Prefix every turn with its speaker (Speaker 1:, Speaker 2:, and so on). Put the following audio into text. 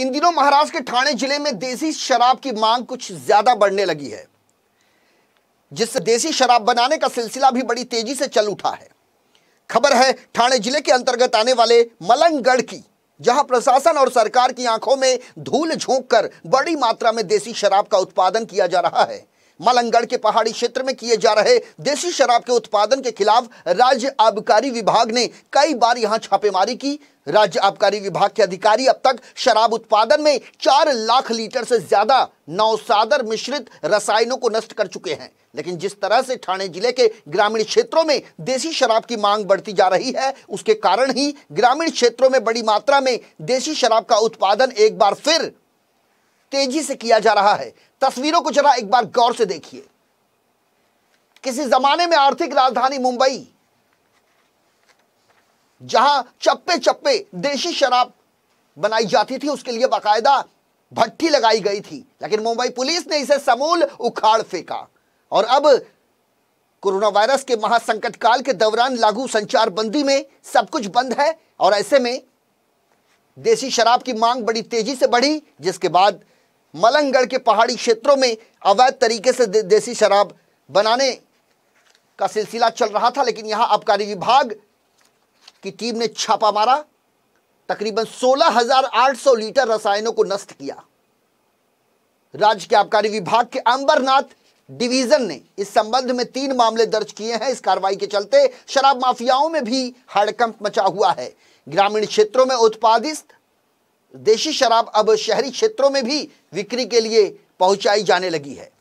Speaker 1: इन दिनों महाराष्ट्र के ठाणे जिले में देसी शराब की मांग कुछ ज्यादा बढ़ने लगी है जिससे देसी शराब बनाने का सिलसिला भी बड़ी तेजी से चल उठा है खबर है ठाणे जिले के अंतर्गत आने वाले मलंगगढ़ की जहां प्रशासन और सरकार की आंखों में धूल झोंक कर बड़ी मात्रा में देसी शराब का उत्पादन किया जा रहा है मलंगढ़ के पहाड़ी क्षेत्र में किए जा रहे देसी शराब के उत्पादन के खिलाफ राज्य आबकारी विभाग ने कई बार यहां छापेमारी की राज्य आबकारी विभाग के अधिकारी अब तक शराब उत्पादन में चार लाख लीटर से ज्यादा नौसादर मिश्रित रसायनों को नष्ट कर चुके हैं लेकिन जिस तरह से ठाणे जिले के ग्रामीण क्षेत्रों में देसी शराब की मांग बढ़ती जा रही है उसके कारण ही ग्रामीण क्षेत्रों में बड़ी मात्रा में देसी शराब का उत्पादन एक बार फिर तेजी से किया जा रहा है तस्वीरों को जरा एक बार गौर से देखिए किसी जमाने में आर्थिक राजधानी मुंबई जहां चप्पे चप्पे देशी शराब बनाई जाती थी उसके लिए बाकायदा भट्टी लगाई गई थी लेकिन मुंबई पुलिस ने इसे समूल उखाड़ फेंका और अब कोरोना वायरस के महासंकट काल के दौरान लागू संचार बंदी में सब कुछ बंद है और ऐसे में देसी शराब की मांग बड़ी तेजी से बढ़ी जिसके बाद मलंगगढ़ के पहाड़ी क्षेत्रों में अवैध तरीके से दे, देसी शराब बनाने का सिलसिला चल रहा था लेकिन यहां आबकारी विभाग की टीम ने छापा मारा तकरीबन 16,800 लीटर रसायनों को नष्ट किया राज्य के आबकारी विभाग के अंबरनाथ डिवीजन ने इस संबंध में तीन मामले दर्ज किए हैं इस कार्रवाई के चलते शराब माफियाओं में भी हड़कंप मचा हुआ है ग्रामीण क्षेत्रों में उत्पादित देशी शराब अब शहरी क्षेत्रों में भी बिक्री के लिए पहुंचाई जाने लगी है